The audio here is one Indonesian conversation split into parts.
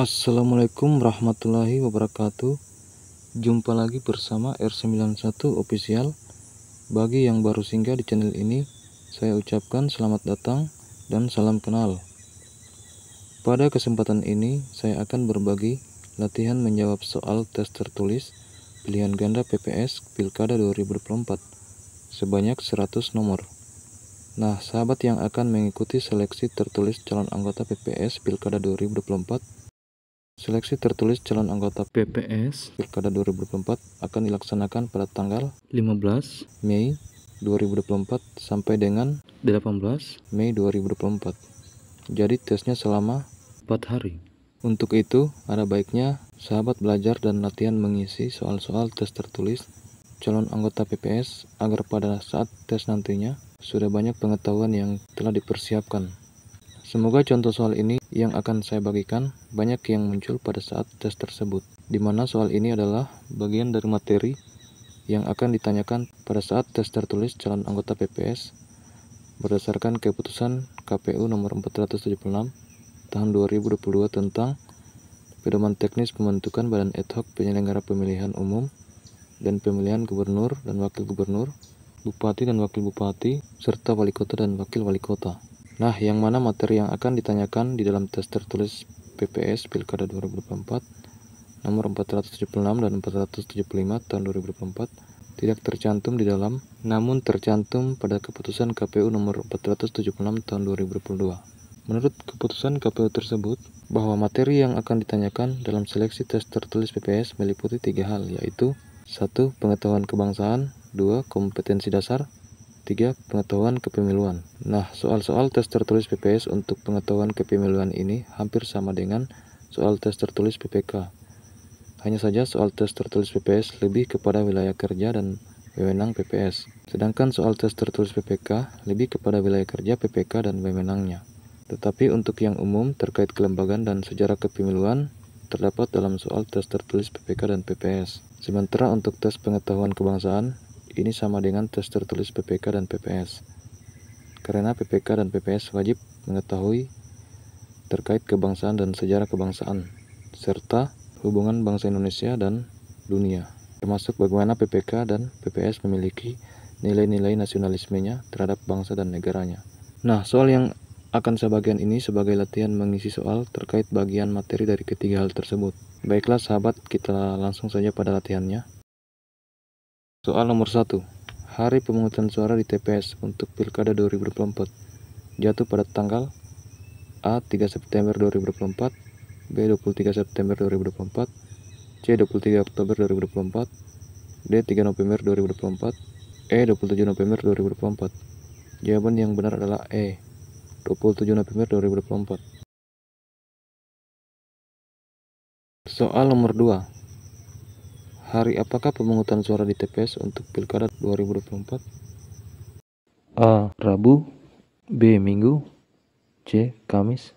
Assalamualaikum warahmatullahi wabarakatuh Jumpa lagi bersama R91 Official Bagi yang baru singgah di channel ini Saya ucapkan selamat datang dan salam kenal Pada kesempatan ini Saya akan berbagi latihan menjawab soal tes tertulis Pilihan ganda PPS Pilkada 2024 Sebanyak 100 nomor Nah, sahabat yang akan mengikuti seleksi tertulis calon anggota PPS Pilkada 2024 Seleksi tertulis calon anggota PPS Pilkada 2024 akan dilaksanakan pada tanggal 15 Mei 2024 sampai dengan 18 Mei 2024. Jadi tesnya selama 4 hari. Untuk itu, ada baiknya sahabat belajar dan latihan mengisi soal-soal tes tertulis calon anggota PPS agar pada saat tes nantinya sudah banyak pengetahuan yang telah dipersiapkan. Semoga contoh soal ini yang akan saya bagikan banyak yang muncul pada saat tes tersebut, di mana soal ini adalah bagian dari materi yang akan ditanyakan pada saat tes tertulis calon anggota PPS berdasarkan keputusan KPU nomor 476 tahun 2022 tentang pedoman teknis pembentukan badan ad hoc penyelenggara pemilihan umum dan pemilihan gubernur dan wakil gubernur, bupati dan wakil bupati, serta wali kota dan wakil wali kota. Nah, yang mana materi yang akan ditanyakan di dalam tes tertulis PPS Pilkada 2024 nomor 476 dan 475 tahun 2024 tidak tercantum di dalam namun tercantum pada keputusan KPU nomor 476 tahun 2022. Menurut keputusan KPU tersebut, bahwa materi yang akan ditanyakan dalam seleksi tes tertulis PPS meliputi tiga hal, yaitu satu Pengetahuan kebangsaan dua Kompetensi dasar 3. Pengetahuan kepemiluan Nah, soal-soal tes tertulis PPS untuk pengetahuan kepemiluan ini hampir sama dengan soal tes tertulis PPK. Hanya saja soal tes tertulis PPS lebih kepada wilayah kerja dan wewenang PPS, sedangkan soal tes tertulis PPK lebih kepada wilayah kerja PPK dan wewenangnya. Tetapi untuk yang umum terkait kelembagaan dan sejarah kepemiluan terdapat dalam soal tes tertulis PPK dan PPS. Sementara untuk tes pengetahuan kebangsaan ini sama dengan tes tertulis PPK dan PPS. Karena PPK dan PPS wajib mengetahui terkait kebangsaan dan sejarah kebangsaan, serta hubungan bangsa Indonesia dan dunia, termasuk bagaimana PPK dan PPS memiliki nilai-nilai nasionalismenya terhadap bangsa dan negaranya. Nah, soal yang akan sebagian ini sebagai latihan mengisi soal terkait bagian materi dari ketiga hal tersebut. Baiklah sahabat, kita langsung saja pada latihannya. Soal nomor 1. Hari pemungutan suara di TPS untuk Pilkada 2024 jatuh pada tanggal A. 3 September 2024, B. 23 September 2024, C. 23 Oktober 2024, D. 3 November 2024, E. 27 November 2024. Jawaban yang benar adalah E. 27 November 2024. Soal nomor 2. Hari apakah pemungutan suara di TPS untuk Pilkada 2024? A. Rabu B. Minggu C. Kamis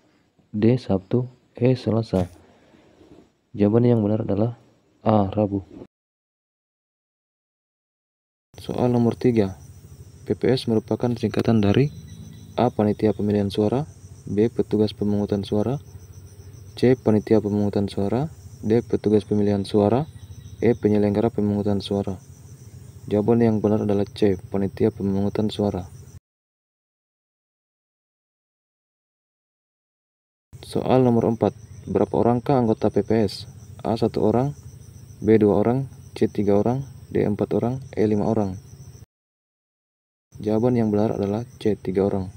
D. Sabtu E. Selasa Jawaban yang benar adalah A. Rabu Soal nomor 3 PPS merupakan singkatan dari A. Panitia Pemilihan Suara B. Petugas Pemungutan Suara C. Panitia Pemungutan Suara D. Petugas Pemilihan Suara E. Penyelenggara pemungutan suara Jawaban yang benar adalah C. Panitia pemungutan suara Soal nomor 4 Berapa orangkah anggota PPS? A. satu orang B. dua orang C. tiga orang D. empat orang E. lima orang Jawaban yang benar adalah C. tiga orang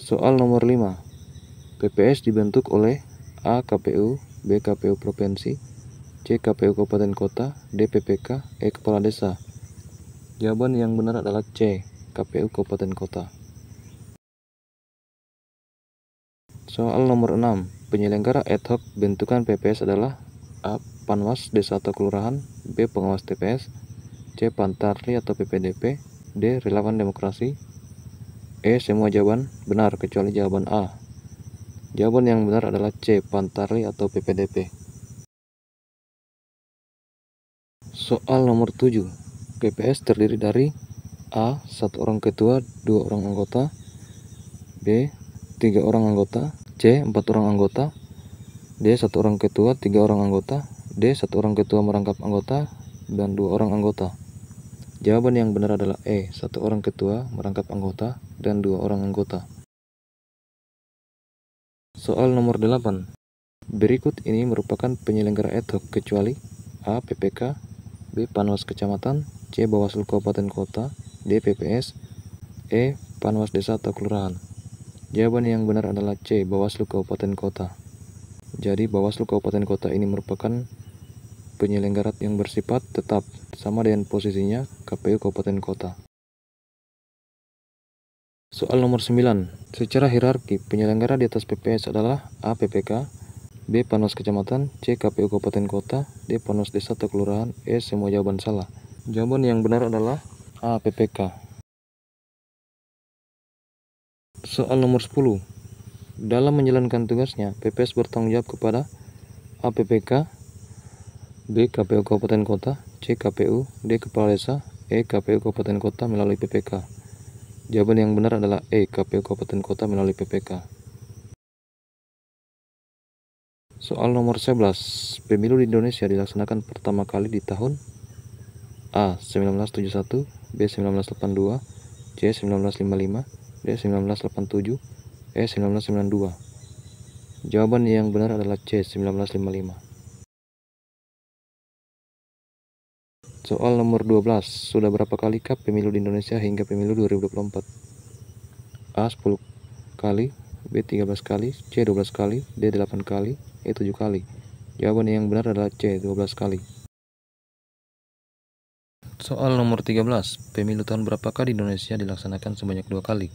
Soal nomor 5 PPS dibentuk oleh A. KPU B. KPU Provinsi C. KPU Kabupaten Kota D. PPK E. Kepala Desa Jawaban yang benar adalah C. KPU Kabupaten Kota Soal nomor 6 Penyelenggara ad hoc bentukan PPS adalah A. Panwas Desa atau Kelurahan B. Pengawas TPS C. Pantarli atau PPDP D. Relawan Demokrasi E. Semua jawaban benar kecuali jawaban A Jawaban yang benar adalah C. Pantarli atau PPDP. Soal nomor 7. PPS terdiri dari A. Satu orang ketua, dua orang anggota B. Tiga orang anggota C. Empat orang anggota D. Satu orang ketua, tiga orang anggota D. Satu orang ketua merangkap anggota dan dua orang anggota. Jawaban yang benar adalah E. Satu orang ketua merangkap anggota dan dua orang anggota. Soal nomor 8. Berikut ini merupakan penyelenggara ad hoc kecuali A. PPK B. Panwas Kecamatan C. Bawaslu Kabupaten Kota D. PPS E. Panwas Desa atau Kelurahan Jawaban yang benar adalah C. Bawaslu Kabupaten Kota Jadi Bawaslu Kabupaten Kota ini merupakan penyelenggara yang bersifat tetap sama dengan posisinya KPU Kabupaten Kota Soal nomor 9. Secara hierarki, penyelenggara di atas PPS adalah A. PPK, B. Panos Kecamatan, C. KPU Kabupaten Kota, D. Panos Desa atau Kelurahan, E. Semua jawaban salah. Jawaban yang benar adalah A. PPK. Soal nomor 10. Dalam menjalankan tugasnya, PPS bertanggung jawab kepada A. PPK, B. KPU Kabupaten Kota, C. KPU, D. Kepala Desa, E. KPU Kabupaten Kota melalui PPK. Jawaban yang benar adalah E. KPU Kabupaten Kota melalui PPK. Soal nomor 11. Pemilu di Indonesia dilaksanakan pertama kali di tahun A. 1971 B. 1982 C. 1955 D. 1987 E. 1992 Jawaban yang benar adalah C. 1955 Soal nomor 12. Sudah berapa kali kap pemilu di Indonesia hingga pemilu 2024? A. 10 kali B. 13 kali C. 12 kali D. 8 kali E. 7 kali Jawaban yang benar adalah C. 12 kali Soal nomor 13. Pemilu tahun berapakah di Indonesia dilaksanakan sebanyak dua kali?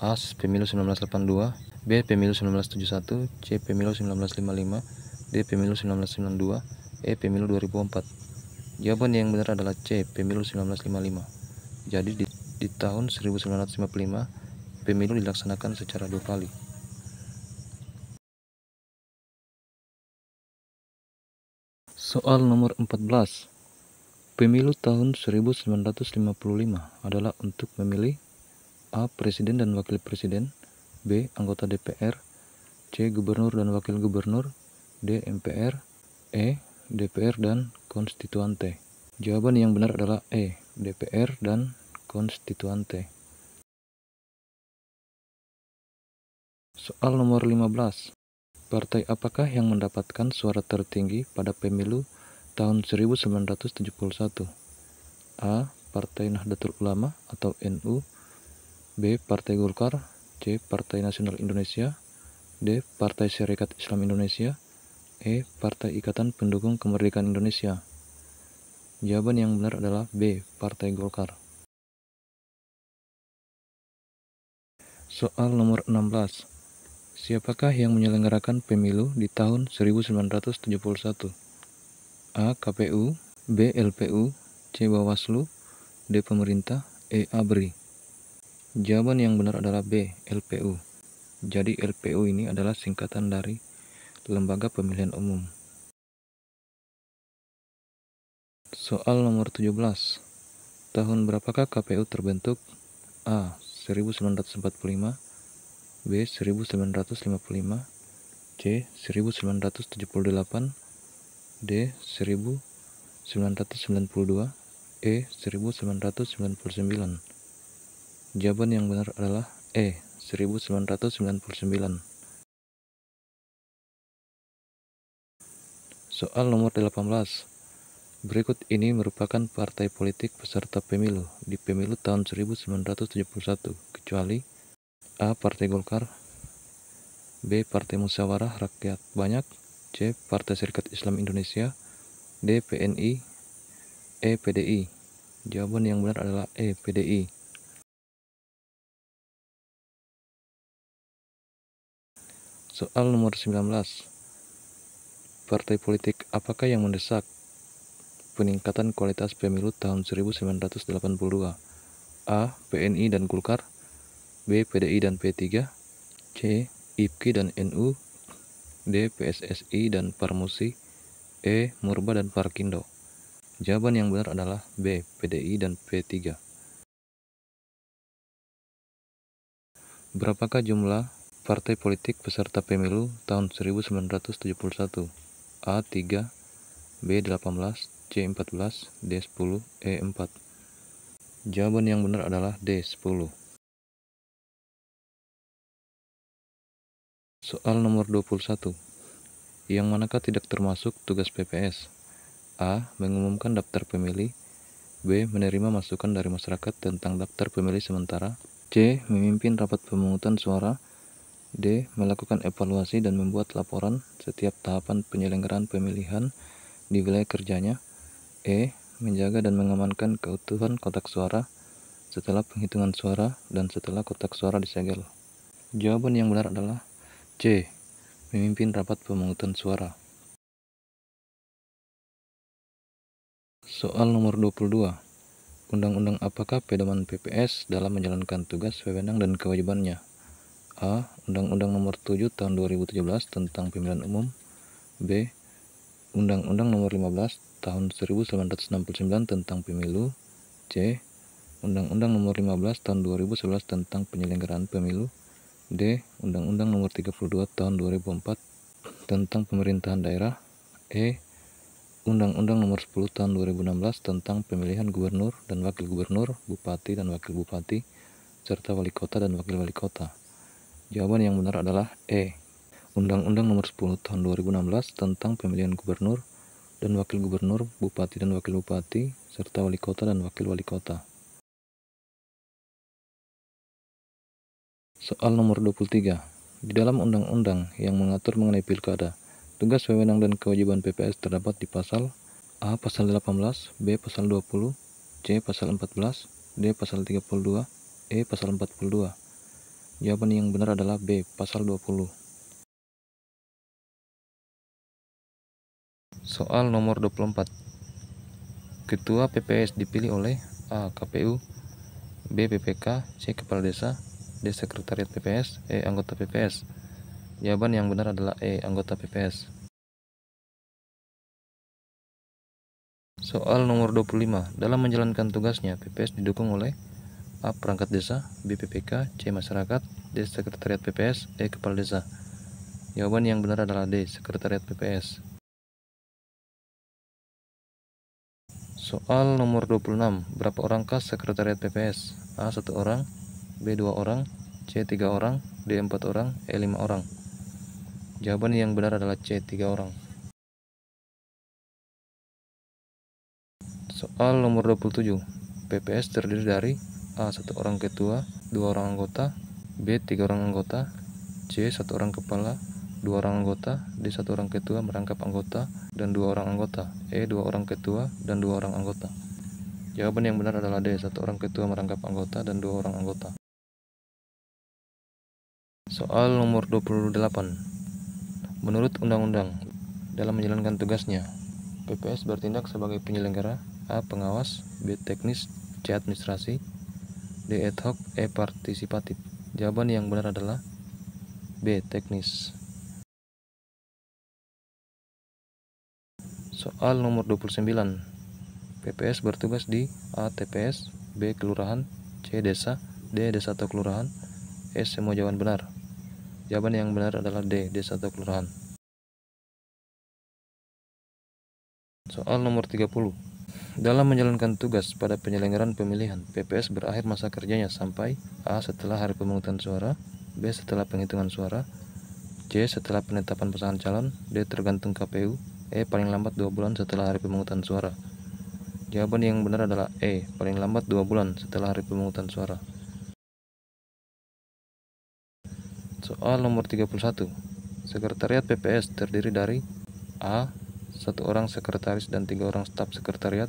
A. Pemilu 1982 B. Pemilu 1971 C. Pemilu 1955 D. Pemilu 1992 E. Pemilu 2004 Jawaban yang benar adalah C, pemilu 1955. Jadi di, di tahun 1955 pemilu dilaksanakan secara dua kali. Soal nomor 14. Pemilu tahun 1955 adalah untuk memilih A. Presiden dan Wakil Presiden B. Anggota DPR C. Gubernur dan Wakil Gubernur D. MPR E. DPR dan konstituante. Jawaban yang benar adalah E, DPR dan konstituante. Soal nomor 15. Partai apakah yang mendapatkan suara tertinggi pada pemilu tahun 1971? A. Partai Nahdlatul Ulama atau NU B. Partai Golkar C. Partai Nasional Indonesia D. Partai Serikat Islam Indonesia E. Partai Ikatan Pendukung Kemerdekaan Indonesia Jawaban yang benar adalah B. Partai Golkar Soal nomor 16 Siapakah yang menyelenggarakan pemilu di tahun 1971? A. KPU B. LPU C. Bawaslu D. Pemerintah E. ABRI Jawaban yang benar adalah B. LPU jadi LPU ini adalah singkatan dari Lembaga Pemilihan Umum. Soal nomor 17. Tahun berapakah KPU terbentuk? A. 1945 B. 1955 C. 1978 D. 1992 E. 1999 Jawaban yang benar adalah E. 1999 Soal nomor 18. Berikut ini merupakan partai politik peserta pemilu di pemilu tahun 1971, kecuali A. Partai Golkar B. Partai Musyawarah Rakyat Banyak C. Partai Serikat Islam Indonesia D. PNI E. PDI Jawaban yang benar adalah E. PDI Soal nomor 19 Partai politik apakah yang mendesak peningkatan kualitas pemilu tahun 1982? A. PNI dan Golkar B. PDI dan P3 C. IPKI dan NU D. PSSI dan Parmusi E. Murba dan Parkindo Jawaban yang benar adalah B. PDI dan P3 Berapakah jumlah partai politik peserta pemilu tahun 1971? A3, B18, C14, D10, E4. Jawaban yang benar adalah D10. Soal nomor 21. Yang manakah tidak termasuk tugas PPS? A. Mengumumkan daftar pemilih B. Menerima masukan dari masyarakat tentang daftar pemilih sementara C. Memimpin rapat pemungutan suara D. Melakukan evaluasi dan membuat laporan setiap tahapan penyelenggaraan pemilihan di wilayah kerjanya. E. Menjaga dan mengamankan keutuhan kotak suara setelah penghitungan suara dan setelah kotak suara disegel. Jawaban yang benar adalah C. Memimpin rapat pemungutan suara. Soal nomor 22. Undang-undang apakah pedoman PPS dalam menjalankan tugas, wewenang, dan kewajibannya? A. Undang-Undang Nomor 7 Tahun 2017 tentang Pemilihan Umum B. Undang-Undang Nomor 15 Tahun 1969 tentang Pemilu C. Undang-Undang Nomor 15 Tahun 2011 tentang Penyelenggaraan Pemilu D. Undang-Undang Nomor 32 Tahun 2004 tentang Pemerintahan Daerah E. Undang-Undang Nomor 10 Tahun 2016 tentang Pemilihan Gubernur dan Wakil Gubernur, Bupati dan Wakil Bupati, serta Wali Kota dan Wakil Wali Kota. Jawaban yang benar adalah E. Undang-Undang Nomor 10 Tahun 2016 tentang pemilihan gubernur dan wakil gubernur, bupati dan wakil bupati, serta wali kota dan wakil wali kota. Soal nomor 23. Di dalam undang-undang yang mengatur mengenai pilkada, tugas wewenang dan kewajiban PPS terdapat di pasal A pasal 18, B pasal 20, C pasal 14, D pasal 32, E pasal 42. Jawaban yang benar adalah B, pasal 20. Soal nomor 24. Ketua PPS dipilih oleh A. KPU, B. PPK, C. Kepala Desa, D. Sekretariat PPS, E. Anggota PPS. Jawaban yang benar adalah E. Anggota PPS. Soal nomor 25. Dalam menjalankan tugasnya, PPS didukung oleh A. Perangkat desa B. PPK C. Masyarakat D. Sekretariat PPS E. Kepala desa Jawaban yang benar adalah D. Sekretariat PPS Soal nomor 26 Berapa orangkah Sekretariat PPS? A. 1 orang B. 2 orang C. 3 orang D. 4 orang E. 5 orang Jawaban yang benar adalah C. 3 orang Soal nomor 27 PPS terdiri dari A. Satu orang ketua, dua orang anggota B. Tiga orang anggota C. Satu orang kepala, dua orang anggota D. Satu orang ketua merangkap anggota dan dua orang anggota E. Dua orang ketua dan dua orang anggota Jawaban yang benar adalah D. Satu orang ketua merangkap anggota dan dua orang anggota Soal nomor 28 Menurut undang-undang, dalam menjalankan tugasnya, PPS bertindak sebagai penyelenggara A. Pengawas B. Teknis C. Administrasi D. Ad hoc E. Partisipatif Jawaban yang benar adalah B. Teknis Soal nomor 29 PPS bertugas di A. TPS B. Kelurahan C. Desa D. Desa atau Kelurahan E. Semua jawaban benar Jawaban yang benar adalah D. Desa atau Kelurahan Soal nomor 30 dalam menjalankan tugas pada penyelenggaraan pemilihan, PPS berakhir masa kerjanya sampai A. setelah hari pemungutan suara, B. setelah penghitungan suara, C. setelah penetapan pasangan calon, D. tergantung KPU, E. paling lambat 2 bulan setelah hari pemungutan suara. Jawaban yang benar adalah E. paling lambat 2 bulan setelah hari pemungutan suara. Soal nomor 31. Sekretariat PPS terdiri dari A satu orang sekretaris dan tiga orang staf sekretariat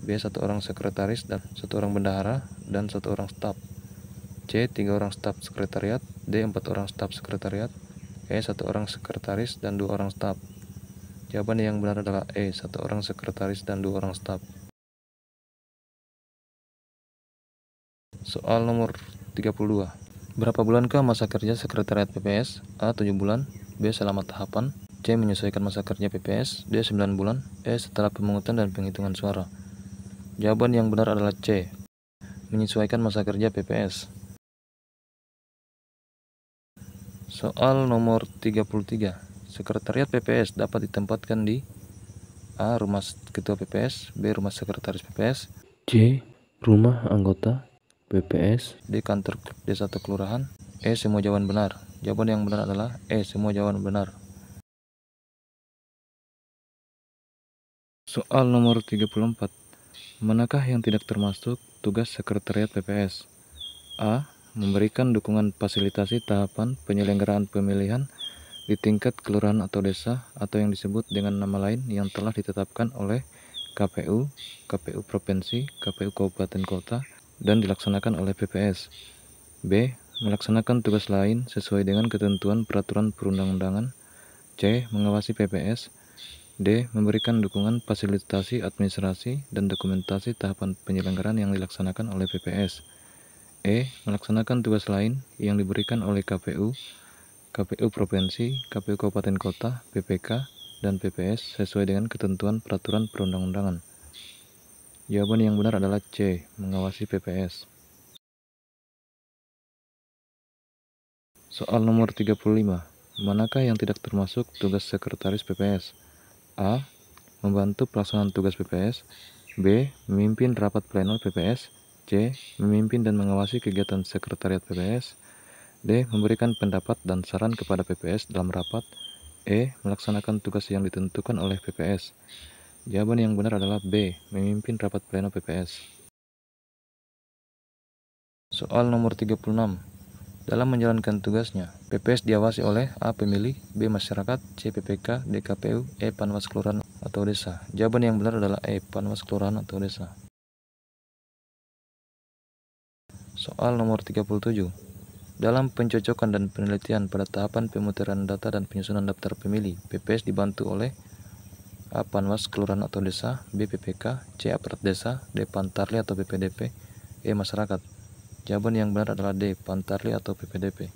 B satu orang sekretaris dan satu orang bendahara dan satu orang staf C tiga orang staf sekretariat D empat orang staf sekretariat E satu orang sekretaris dan dua orang staf Jawaban yang benar adalah E satu orang sekretaris dan dua orang staf Soal nomor 32 Berapa bulankah masa kerja sekretariat PPS? A. 7 bulan B. Selama tahapan C. Menyesuaikan masa kerja PPS D. 9 bulan E. Setelah pemungutan dan penghitungan suara Jawaban yang benar adalah C. Menyesuaikan masa kerja PPS Soal nomor 33 Sekretariat PPS dapat ditempatkan di A. Rumah Ketua PPS B. Rumah Sekretaris PPS C. Rumah Anggota PPS D. Kantor Desa atau Kelurahan E. Semua jawaban benar Jawaban yang benar adalah E. Semua jawaban benar Soal nomor 34. Manakah yang tidak termasuk tugas sekretariat PPS? A. Memberikan dukungan fasilitasi tahapan penyelenggaraan pemilihan di tingkat kelurahan atau desa atau yang disebut dengan nama lain yang telah ditetapkan oleh KPU, KPU provinsi, KPU kabupaten kota dan dilaksanakan oleh PPS. B. Melaksanakan tugas lain sesuai dengan ketentuan peraturan perundang-undangan. C. Mengawasi PPS D. Memberikan dukungan fasilitasi administrasi dan dokumentasi tahapan penyelenggaraan yang dilaksanakan oleh PPS. E. Melaksanakan tugas lain yang diberikan oleh KPU, KPU Provinsi, KPU Kabupaten Kota, PPK, dan PPS sesuai dengan ketentuan peraturan perundang-undangan. Jawaban yang benar adalah C. Mengawasi PPS. Soal nomor 35. Manakah yang tidak termasuk tugas sekretaris PPS? A. Membantu pelaksanaan tugas PPS B. Memimpin rapat pleno PPS C. Memimpin dan mengawasi kegiatan sekretariat PPS D. Memberikan pendapat dan saran kepada PPS dalam rapat E. Melaksanakan tugas yang ditentukan oleh PPS Jawaban yang benar adalah B. Memimpin rapat pleno PPS Soal nomor 36 dalam menjalankan tugasnya, PPS diawasi oleh A. Pemilih, B. Masyarakat, C. PPK, D. KPU, E. Panwas Kelurahan atau Desa. Jawaban yang benar adalah E. Panwas Kelurahan atau Desa. Soal nomor 37 Dalam pencocokan dan penelitian pada tahapan pemutaran data dan penyusunan daftar pemilih, PPS dibantu oleh A. Panwas Kelurahan atau Desa, B. PPK, C. Aparat Desa, D. Pantarli atau BPDP, E. Masyarakat. Jawaban yang benar adalah D, Pantarli atau PPDP.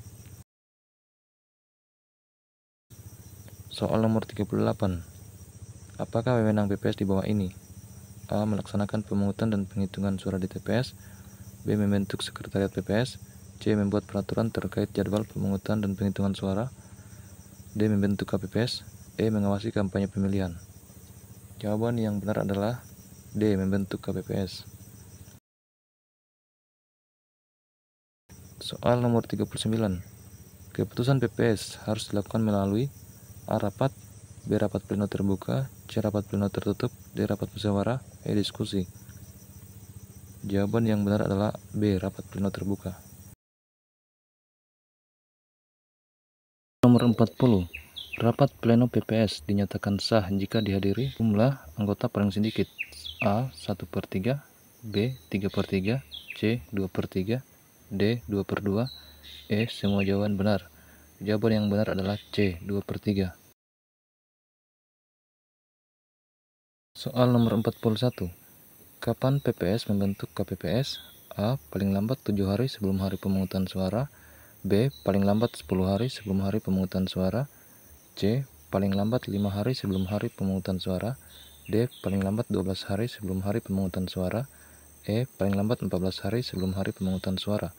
Soal nomor 38. Apakah wewenang BPS di bawah ini? A. Melaksanakan pemungutan dan penghitungan suara di TPS. B. Membentuk sekretariat BPS. C. Membuat peraturan terkait jadwal pemungutan dan penghitungan suara. D. Membentuk KPPS. E. Mengawasi kampanye pemilihan. Jawaban yang benar adalah D. Membentuk KPPS. Soal nomor 39. Keputusan PPS harus dilakukan melalui A. Rapat B. Rapat pleno terbuka C. Rapat pleno tertutup D. Rapat musyawarah E. Diskusi Jawaban yang benar adalah B. Rapat pleno terbuka Nomor 40 Rapat pleno PPS dinyatakan sah jika dihadiri jumlah anggota paling sedikit A. 1 per 3 B. 3 per 3 C. 2 per 3 D 2 per 2 E semua jawaban benar jawaban yang benar adalah C 2 per 3 soal nomor 41 kapan PPS membentuk KPPS A paling lambat 7 hari sebelum hari pemungutan suara B paling lambat 10 hari sebelum hari pemungutan suara C paling lambat 5 hari sebelum hari pemungutan suara D paling lambat 12 hari sebelum hari pemungutan suara E. Paling lambat 14 hari sebelum hari pemungutan suara.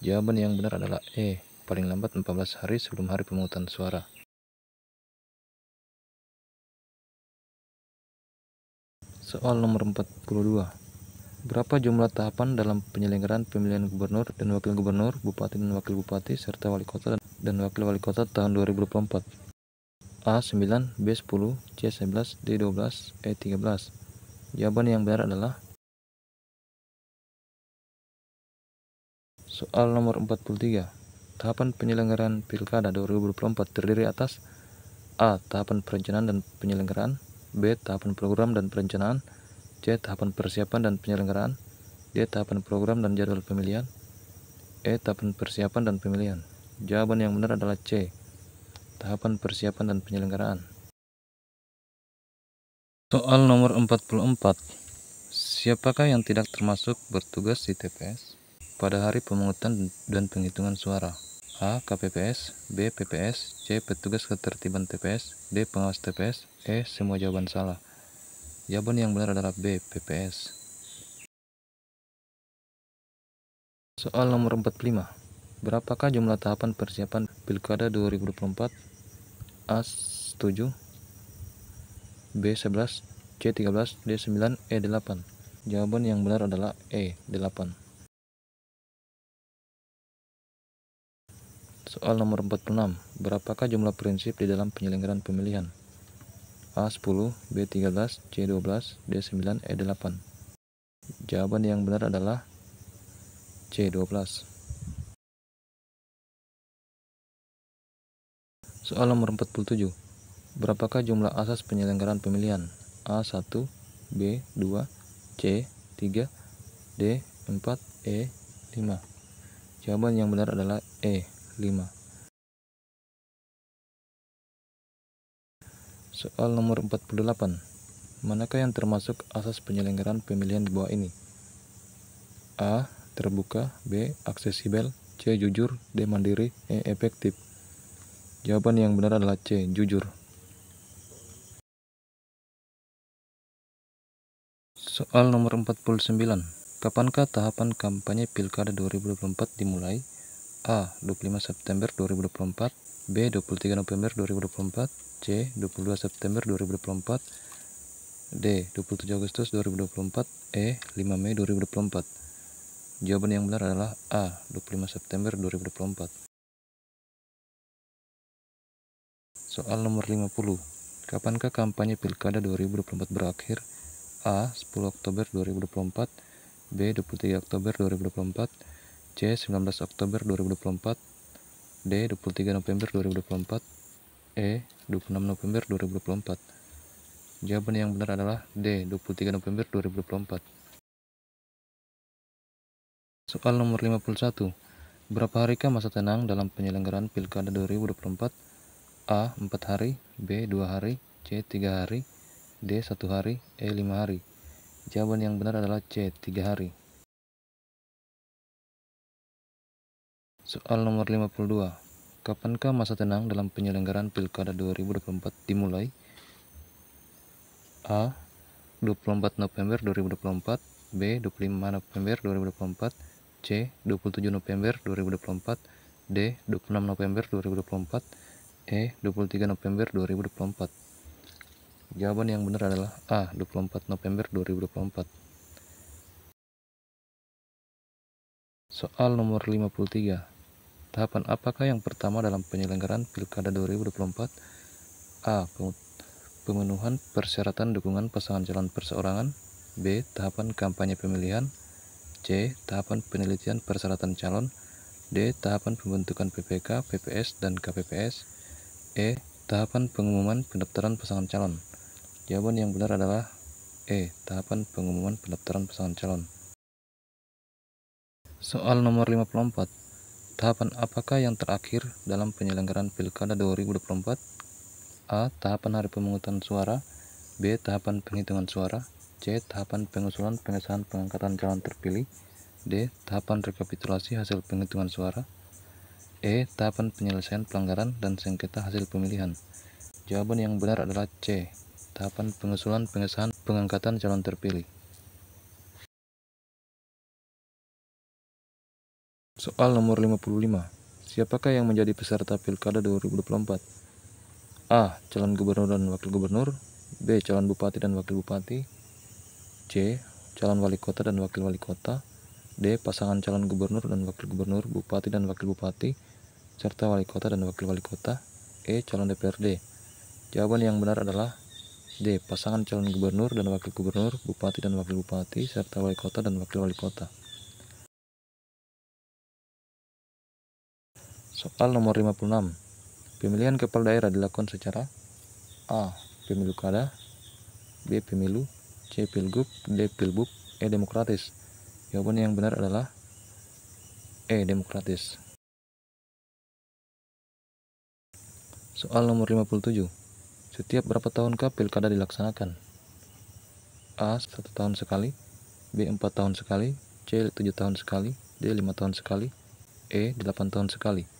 Jawaban yang benar adalah E. Paling lambat 14 hari sebelum hari pemungutan suara. Soal nomor 42. Berapa jumlah tahapan dalam penyelenggaraan pemilihan gubernur dan wakil gubernur, bupati dan wakil bupati, serta wali kota dan wakil wali kota tahun 2024? A. 9, B. 10, C. 11, D. 12, E. 13. Jawaban yang benar adalah Soal nomor 43. Tahapan penyelenggaraan Pilkada 2024 terdiri atas A. Tahapan perencanaan dan penyelenggaraan B. Tahapan program dan perencanaan C. Tahapan persiapan dan penyelenggaraan D. Tahapan program dan jadwal pemilihan E. Tahapan persiapan dan pemilihan Jawaban yang benar adalah C. Tahapan persiapan dan penyelenggaraan Soal nomor 44 Siapakah yang tidak termasuk bertugas di TPS? pada hari pemungutan dan penghitungan suara. A. KPPS B. PPS C. Petugas Ketertiban TPS D. Pengawas TPS E. Semua jawaban salah Jawaban yang benar adalah B. PPS Soal nomor 45 Berapakah jumlah tahapan persiapan Pilkada 2024? A. 7 B. 11 C. 13 D. 9 E. 8 Jawaban yang benar adalah E. 8 Soal nomor 46. Berapakah jumlah prinsip di dalam penyelenggaraan pemilihan? A10, B13, C12, D9, E8. Jawaban yang benar adalah C12. Soal nomor 47. Berapakah jumlah asas penyelenggaraan pemilihan? A1, B2, C3, D4, E5. Jawaban yang benar adalah E. 5 Soal nomor 48 Manakah yang termasuk asas penyelenggaraan pemilihan di bawah ini? A. Terbuka B. Aksesibel C. Jujur D. Mandiri E. Efektif Jawaban yang benar adalah C. Jujur Soal nomor 49 Kapankah tahapan kampanye Pilkada 2024 dimulai? A. 25 September 2024 B. 23 November 2024 C. 22 September 2024 D. 27 Agustus 2024 E. 5 Mei 2024 Jawaban yang benar adalah A. 25 September 2024 Soal nomor 50 Kapankah kampanye pilkada 2024 berakhir? A. 10 Oktober 2024 B. 23 Oktober 2024 C 19 Oktober 2024 D 23 November 2024 E 26 November 2024 Jawaban yang benar adalah D 23 November 2024 Soal nomor 51 Berapa harikah masa tenang dalam penyelenggaraan Pilkada 2024? A. 4 hari B. 2 hari C. 3 hari D. 1 hari E. 5 hari Jawaban yang benar adalah C. 3 hari Soal nomor 52. Kapankah masa tenang dalam penyelenggaraan Pilkada 2024 dimulai? A. 24 November 2024, B. 25 November 2024, C. 27 November 2024, D. 26 November 2024, E. 23 November 2024. Jawaban yang benar adalah A. 24 November 2024. Soal nomor 53. Tahapan apakah yang pertama dalam penyelenggaraan Pilkada 2024? A. Pemenuhan persyaratan dukungan pasangan calon perseorangan. B. Tahapan kampanye pemilihan. C. Tahapan penelitian persyaratan calon. D. Tahapan pembentukan PPK, PPS, dan KPPS. E. Tahapan pengumuman pendaftaran pasangan calon. Jawaban yang benar adalah E. Tahapan pengumuman pendaftaran pasangan calon. Soal nomor 54. Tahapan apakah yang terakhir dalam penyelenggaraan Pilkada 2024? A. Tahapan hari pemungutan suara B. Tahapan penghitungan suara C. Tahapan pengusulan pengesahan pengangkatan calon terpilih D. Tahapan rekapitulasi hasil penghitungan suara E. Tahapan penyelesaian pelanggaran dan sengketa hasil pemilihan Jawaban yang benar adalah C. Tahapan pengusulan pengesahan pengangkatan calon terpilih Soal nomor 55. Siapakah yang menjadi peserta Pilkada 2024? A. Calon gubernur dan wakil gubernur. B. Calon bupati dan wakil bupati. C. Calon wali kota dan wakil wali kota. D. Pasangan calon gubernur dan wakil gubernur, bupati dan wakil bupati, serta wali kota dan wakil wali kota. E. Calon DPRD. Jawaban yang benar adalah D. Pasangan calon gubernur dan wakil gubernur, bupati dan wakil bupati, serta wali kota dan wakil wali kota. Soal nomor 56. Pemilihan kepala daerah dilakukan secara A. Pemilu kada B. Pemilu C. Pilgub D. Pilbub E. Demokratis Jawaban yang benar adalah E. Demokratis Soal nomor 57 Setiap berapa tahunkah pilkada dilaksanakan? A. 1 tahun sekali B. 4 tahun sekali C. 7 tahun sekali D. 5 tahun sekali E. 8 tahun sekali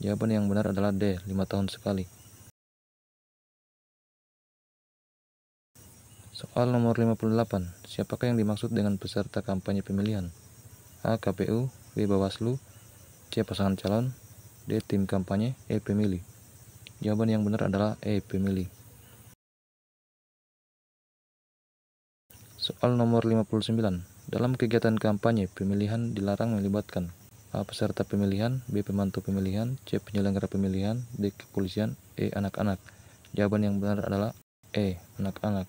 Jawaban yang benar adalah D, 5 tahun sekali. Soal nomor 58. Siapakah yang dimaksud dengan peserta kampanye pemilihan? A. KPU B. Bawaslu C. Pasangan calon D. Tim kampanye E. Pemilih Jawaban yang benar adalah E. Pemilih Soal nomor 59 Dalam kegiatan kampanye, pemilihan dilarang melibatkan A. Eh, peserta pemilihan B. Pemantu pemilihan C. Penyelenggara pemilihan D. Kepolisian E. Anak-anak Jawaban yang benar adalah E. Anak-anak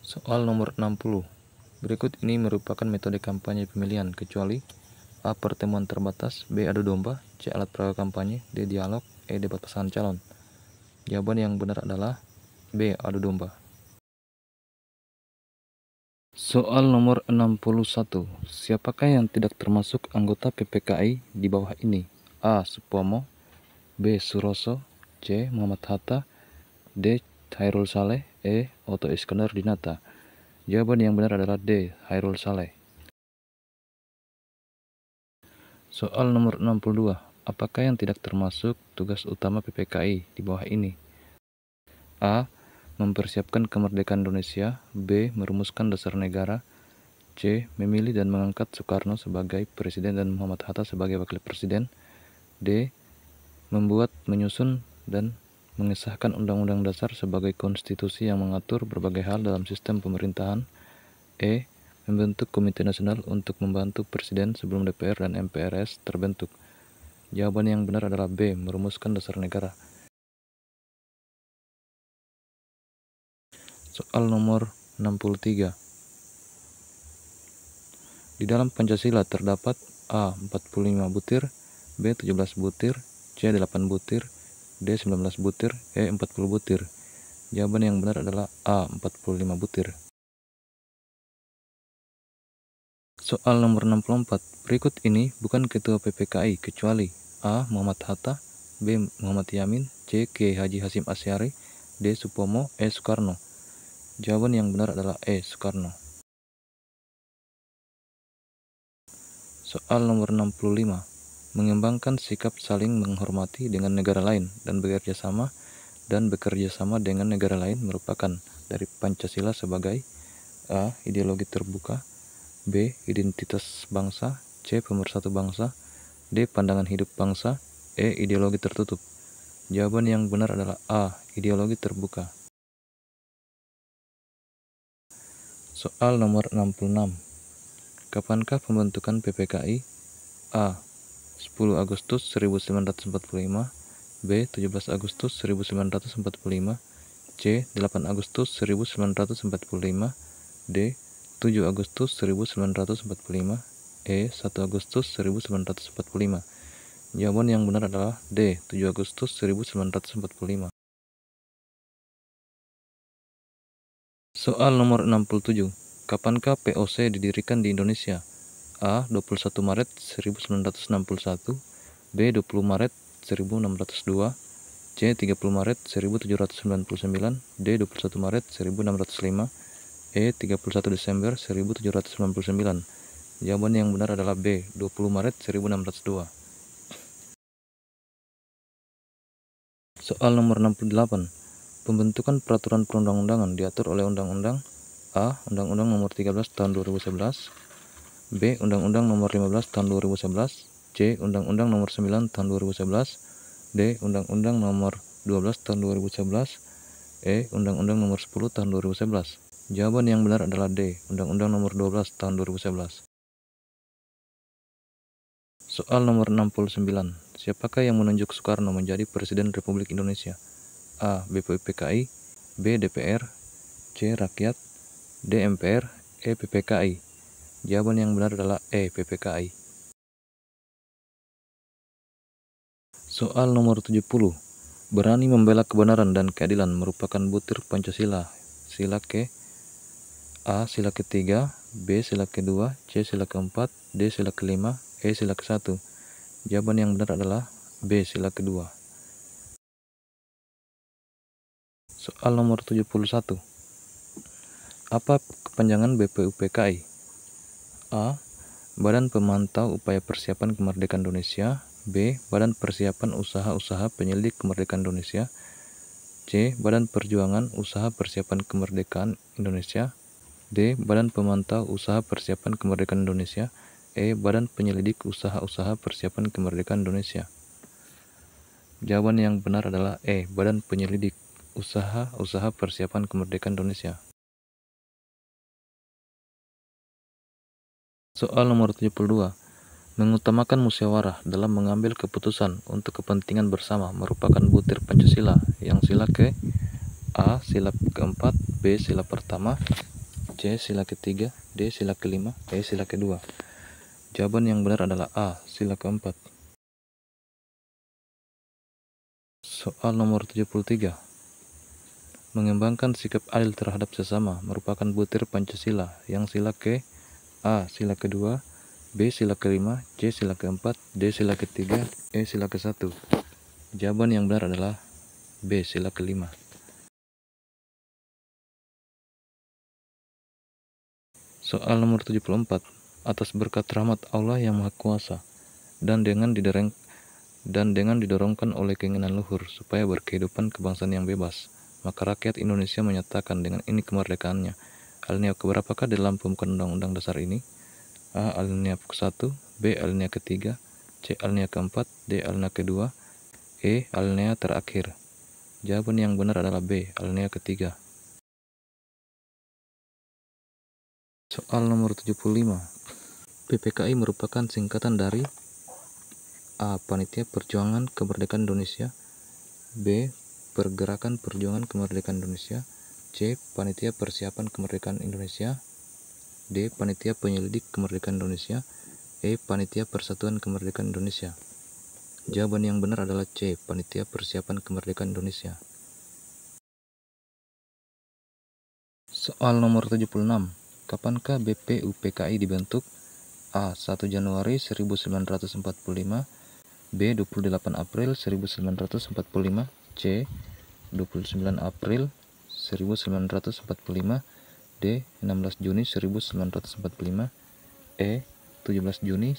Soal nomor 60 Berikut ini merupakan metode kampanye pemilihan kecuali A. Pertemuan terbatas B. Adu domba C. Alat peraga kampanye D. Dialog E. Debat pesan calon Jawaban yang benar adalah B. Adu domba Soal nomor 61. Siapakah yang tidak termasuk anggota PPKI di bawah ini? A. Supomo B. Suroso C. Muhammad Hatta D. Hairul Saleh E. Oto Iskandar Dinata Jawaban yang benar adalah D. Hairul Saleh Soal nomor 62. Apakah yang tidak termasuk tugas utama PPKI di bawah ini? A mempersiapkan kemerdekaan Indonesia, B. merumuskan dasar negara, C. memilih dan mengangkat Soekarno sebagai presiden dan Muhammad Hatta sebagai wakil presiden, D. membuat, menyusun, dan mengesahkan Undang-Undang Dasar sebagai konstitusi yang mengatur berbagai hal dalam sistem pemerintahan, E. membentuk Komite Nasional untuk membantu Presiden sebelum DPR dan MPRS terbentuk. Jawaban yang benar adalah B. merumuskan dasar negara. Soal nomor 63. Di dalam Pancasila terdapat A. 45 butir, B. 17 butir, C. 8 butir, D. 19 butir, E. 40 butir. Jawaban yang benar adalah A. 45 butir. Soal nomor 64. Berikut ini bukan ketua PPKI kecuali A. Muhammad Hatta, B. Muhammad Yamin, C. K. Haji Hasim Asyari, D. Supomo, E. Soekarno. Jawaban yang benar adalah E. Soekarno. Soal nomor 65. Mengembangkan sikap saling menghormati dengan negara lain dan bekerja sama dan bekerja sama dengan negara lain merupakan dari Pancasila sebagai A. Ideologi terbuka B. Identitas bangsa C. Pemersatu bangsa D. Pandangan hidup bangsa E. Ideologi tertutup Jawaban yang benar adalah A. Ideologi terbuka Soal nomor 66. Kapankah pembentukan PPKI? A. 10 Agustus 1945 B. 17 Agustus 1945 C. 8 Agustus 1945 D. 7 Agustus 1945 E. 1 Agustus 1945 Jawaban yang benar adalah D. 7 Agustus 1945 Soal nomor 67. Kapankah POC didirikan di Indonesia? A. 21 Maret 1961 B. 20 Maret 1602 C. 30 Maret 1799 D. 21 Maret 1605 E. 31 Desember 1799 Jawaban yang benar adalah B. 20 Maret 1602 Soal nomor 68 Pembentukan peraturan perundang-undangan diatur oleh Undang-Undang A. Undang-Undang Nomor 13 Tahun 2011. B. Undang-Undang Nomor 15 Tahun 2011. C. Undang-Undang Nomor 9 Tahun 2011. D. Undang-Undang Nomor 12 Tahun 2011. E. Undang-Undang Nomor 10 Tahun 2011. Jawaban yang benar adalah D. Undang-Undang Nomor 12 Tahun 2011. Soal nomor 69. Siapakah yang menunjuk Soekarno menjadi Presiden Republik Indonesia? A. BPPKI B. DPR C. Rakyat D. MPR E. PPKI Jawaban yang benar adalah E. PPKI Soal nomor 70 Berani membela kebenaran dan keadilan merupakan butir Pancasila Sila ke A. Sila ketiga B. Sila kedua C. Sila keempat D. Sila kelima E. Sila ke satu Jawaban yang benar adalah B. Sila kedua Soal nomor 71. Apa kepanjangan BPUPKI? A. Badan Pemantau Upaya Persiapan Kemerdekaan Indonesia B. Badan Persiapan Usaha-Usaha Penyelidik Kemerdekaan Indonesia C. Badan Perjuangan Usaha Persiapan Kemerdekaan Indonesia D. Badan Pemantau Usaha Persiapan Kemerdekaan Indonesia E. Badan Penyelidik Usaha-Usaha Persiapan Kemerdekaan Indonesia Jawaban yang benar adalah E. Badan Penyelidik usaha-usaha persiapan kemerdekaan Indonesia. Soal nomor 72 Mengutamakan musyawarah dalam mengambil keputusan untuk kepentingan bersama merupakan butir Pancasila yang sila ke A sila keempat, B sila pertama, C sila ketiga, D sila kelima, E sila kedua. Jawaban yang benar adalah A sila keempat. Soal nomor 73 Mengembangkan sikap adil terhadap sesama merupakan butir Pancasila yang sila ke A sila kedua, B sila kelima, C sila keempat, D sila ketiga, E sila ke satu. Jawaban yang benar adalah B sila kelima. Soal nomor 74 atas berkat rahmat Allah yang Maha Kuasa dan dengan didereng dan dengan didorongkan oleh keinginan luhur supaya berkehidupan kebangsaan yang bebas maka rakyat Indonesia menyatakan dengan ini kemerdekaannya. Alinea keberapakah dalam pembukaan Undang-Undang Dasar ini? A. Alinea ke-1, B. Alinea ketiga, C. Alinea keempat, D. Alinea kedua, E. Alinea terakhir. Jawaban yang benar adalah B. Alinea ketiga. Soal nomor 75. PPKI merupakan singkatan dari A. Panitia Perjuangan Kemerdekaan Indonesia B. Pergerakan Perjuangan Kemerdekaan Indonesia C. Panitia Persiapan Kemerdekaan Indonesia D. Panitia Penyelidik Kemerdekaan Indonesia E. Panitia Persatuan Kemerdekaan Indonesia Jawaban yang benar adalah C. Panitia Persiapan Kemerdekaan Indonesia Soal nomor 76 Kapankah BPUPKI dibentuk? A. 1 Januari 1945 B. 28 April 1945 C 29 April 1945 D 16 Juni 1945 E 17 Juni 1945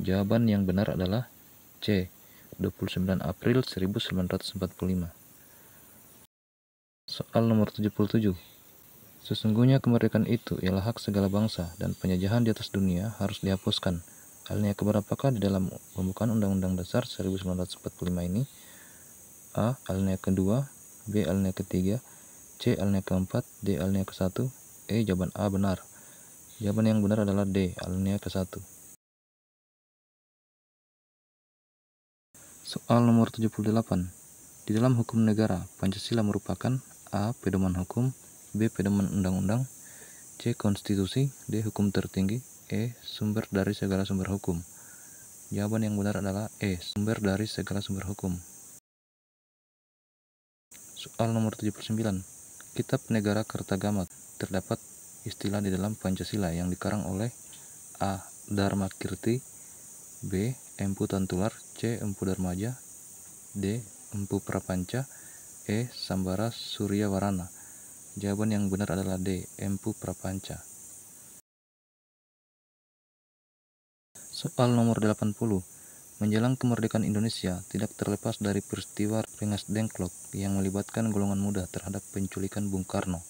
Jawaban yang benar adalah C 29 April 1945 Soal nomor 77 Sesungguhnya kemerdekaan itu ialah hak segala bangsa dan penjajahan di atas dunia harus dihapuskan Alinea keberapakah di dalam pembukaan Undang-Undang Dasar 1945 ini? A. Alinea kedua B. Alinea ketiga C. Alinea keempat D. Alinea ke-1 E. Jawaban A benar Jawaban yang benar adalah D. Alinea ke-1 Soal nomor 78 Di dalam hukum negara, Pancasila merupakan A. Pedoman hukum B. Pedoman undang-undang C. Konstitusi D. Hukum tertinggi E. Sumber dari segala sumber hukum. Jawaban yang benar adalah E. Sumber dari segala sumber hukum. Soal nomor 79. Kitab Negara Kertagama terdapat istilah di dalam Pancasila yang dikarang oleh A. Dharma Kirti B. Empu Tantular C. Empu Darmaja D. Empu Prapanca E. Sambara Surya Warana Jawaban yang benar adalah D. Empu Prapanca Soal nomor 80. Menjelang kemerdekaan Indonesia tidak terlepas dari peristiwa Rengas Dengklok yang melibatkan golongan muda terhadap penculikan Bung Karno.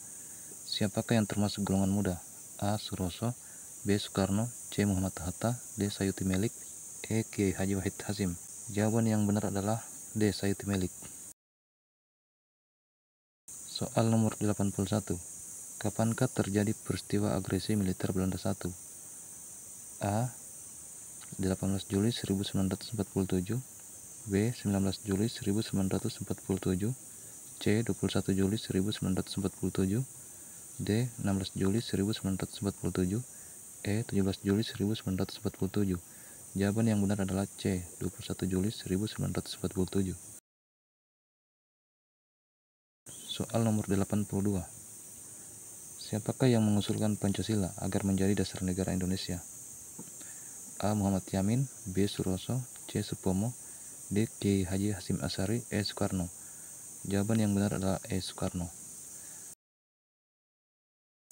Siapakah yang termasuk golongan muda? A. Suroso B. Soekarno C. Muhammad Hatta D. Sayuti Melik E. Kiai Haji Wahid Hasim Jawaban yang benar adalah D. Sayuti Melik Soal nomor 81 Kapankah terjadi peristiwa agresi militer Belanda 1? A. 18 Juli 1947 B 19 Juli 1947 C 21 Juli 1947 D 16 Juli 1947 E 17 Juli 1947 Jawaban yang benar adalah C 21 Juli 1947 Soal nomor 82 Siapakah yang mengusulkan Pancasila agar menjadi dasar negara Indonesia? A. Muhammad Yamin B. Suroso C. Supomo D. Kiai Haji Hasim Asari E. Soekarno Jawaban yang benar adalah E. Soekarno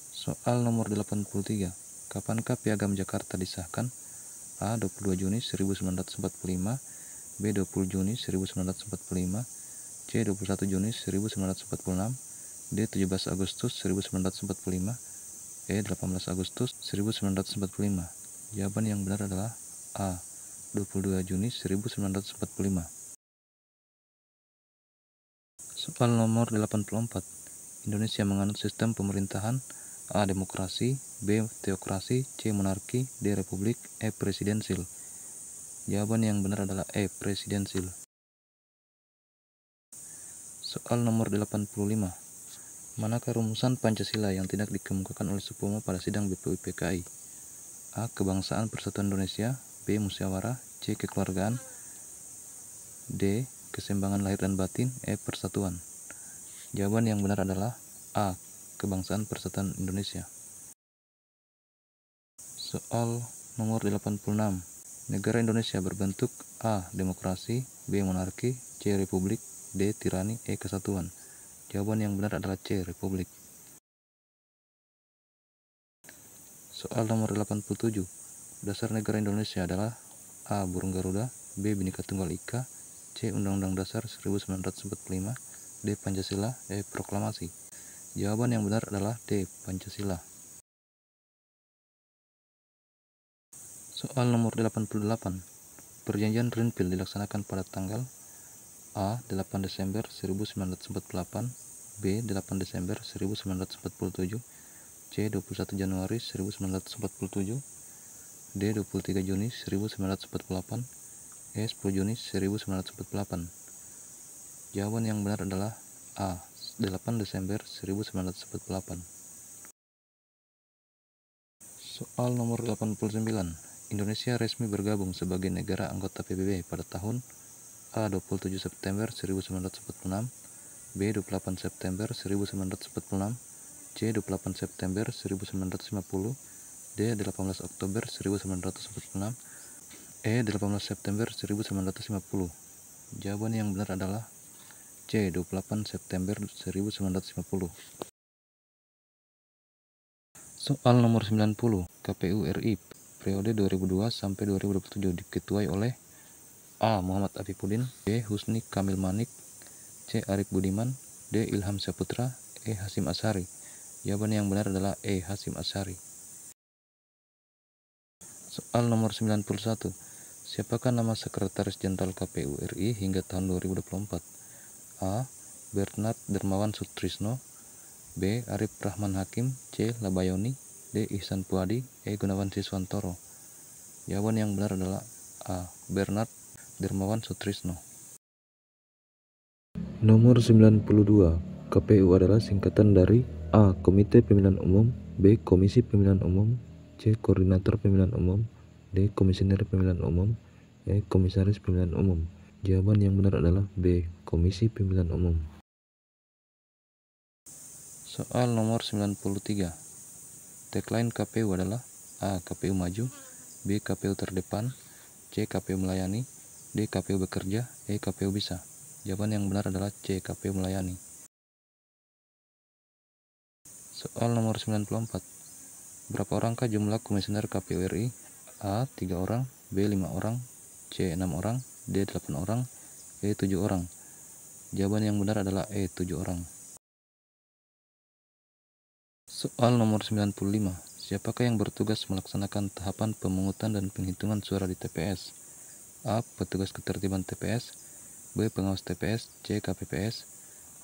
Soal nomor 83 Kapankah Piagam Jakarta disahkan? A. 22 Juni 1945 B. 20 Juni 1945 C. 21 Juni 1946 D 17 Agustus 1945, E 18 Agustus 1945. Jawaban yang benar adalah A. 22 Juni 1945 Soal nomor 84 Indonesia menganut sistem pemerintahan A. Demokrasi B. Teokrasi C. Monarki D. Republik E. Presidensil Jawaban yang benar adalah E. Presidensil Soal nomor 85 Manakah rumusan Pancasila yang tidak dikemukakan oleh Supomo pada sidang BPUPKI? A. Kebangsaan Persatuan Indonesia B. Musyawarah C. Kekeluargaan D. Keseimbangan lahir dan batin E. Persatuan Jawaban yang benar adalah A. Kebangsaan Persatuan Indonesia Soal nomor 86 Negara Indonesia berbentuk A. Demokrasi B. Monarki C. Republik D. Tirani E. Kesatuan Jawaban yang benar adalah C. Republik Soal nomor 87. Dasar negara Indonesia adalah A. Burung Garuda, B. Binika Tunggal Ika, C. Undang-Undang Dasar 1945, D. Pancasila, E. Proklamasi. Jawaban yang benar adalah D. Pancasila. Soal nomor 88. Perjanjian Renville dilaksanakan pada tanggal A. 8 Desember 1948, B. 8 Desember 1947, C 21 Januari 1947 D 23 Juni 1948 E 10 Juni 1948 Jawaban yang benar adalah A 8 Desember 1948 Soal nomor 89 Indonesia resmi bergabung sebagai negara anggota PBB pada tahun A. 27 September 1946 B. 28 September 1946 C 28 September 1950, D 18 Oktober 1946, E 18 September 1950. Jawaban yang benar adalah C 28 September 1950. Soal nomor 90 KPU RI periode 2002 sampai 2027 diketuai oleh A. Muhammad Afifuddin B. Husni Kamil Manik C. Arif Budiman D. Ilham Saputra E. Hasim Asari Jawaban yang benar adalah E. Hasim Asyari. Soal nomor 91. Siapakah nama Sekretaris Jenderal KPU RI hingga tahun 2024? A. Bernard Dermawan Sutrisno B. Arif Rahman Hakim C. Labayoni D. Ihsan Puadi E. Gunawan Siswantoro Jawaban yang benar adalah A. Bernard Dermawan Sutrisno Nomor 92 KPU adalah singkatan dari A. Komite Pemilihan Umum B. Komisi Pemilihan Umum C. Koordinator Pemilihan Umum D. Komisioner Pemilihan Umum E. Komisaris Pemilihan Umum Jawaban yang benar adalah B. Komisi Pemilihan Umum Soal nomor 93 Tagline KPU adalah A. KPU Maju B. KPU Terdepan C. KPU Melayani D. KPU Bekerja E. KPU Bisa Jawaban yang benar adalah C. KPU Melayani Soal nomor 94. Berapa orangkah jumlah komisioner KPU RI? A. 3 orang, B. 5 orang, C. 6 orang, D. 8 orang, E. 7 orang. Jawaban yang benar adalah E. 7 orang. Soal nomor 95. Siapakah yang bertugas melaksanakan tahapan pemungutan dan penghitungan suara di TPS? A. Petugas ketertiban TPS B. Pengawas TPS C. KPPS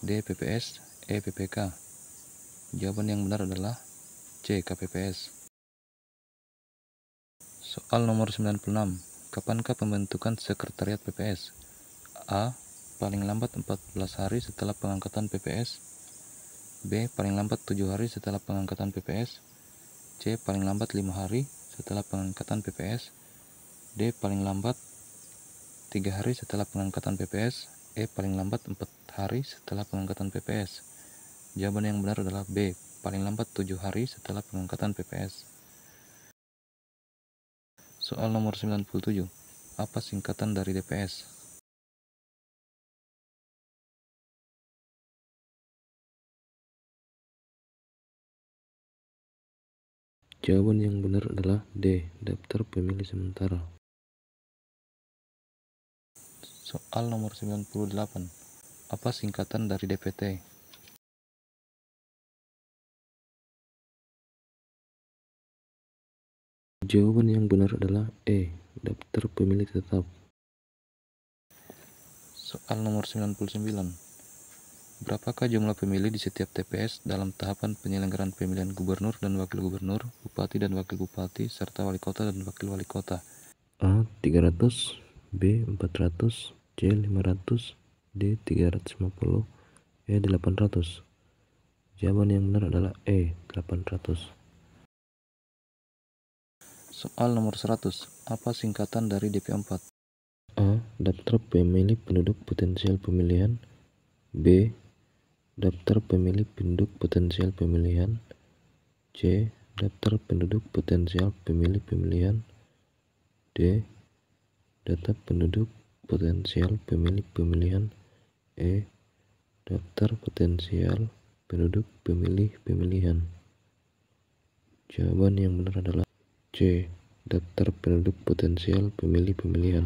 D. PPS E. PPK Jawaban yang benar adalah C. KPPS Soal nomor 96 Kapankah pembentukan Sekretariat PPS? A. Paling lambat 14 hari setelah pengangkatan PPS B. Paling lambat 7 hari setelah pengangkatan PPS C. Paling lambat 5 hari setelah pengangkatan PPS D. Paling lambat 3 hari setelah pengangkatan PPS E. Paling lambat 4 hari setelah pengangkatan PPS Jawaban yang benar adalah B, paling lambat 7 hari setelah pengangkatan PPS. Soal nomor 97. Apa singkatan dari DPS? Jawaban yang benar adalah D, daftar pemilih sementara. Soal nomor 98. Apa singkatan dari DPT? Jawaban yang benar adalah E. Daftar pemilih tetap. Soal nomor 99. Berapakah jumlah pemilih di setiap TPS dalam tahapan penyelenggaraan pemilihan gubernur dan wakil gubernur, bupati dan wakil bupati, serta wali kota dan wakil wali kota? A. 300 B. 400 C. 500 D. 350 E. 800 Jawaban yang benar adalah E. 800 Soal nomor 100. Apa singkatan dari DP4? A. Daftar pemilih penduduk potensial pemilihan. B. Daftar pemilih penduduk potensial pemilihan. C. Daftar penduduk potensial pemilih pemilihan. D. Data penduduk potensial pemilih pemilihan. E. Daftar potensial penduduk pemilih pemilihan. Jawaban yang benar adalah C. Daftar penduduk potensial pemilih pemilihan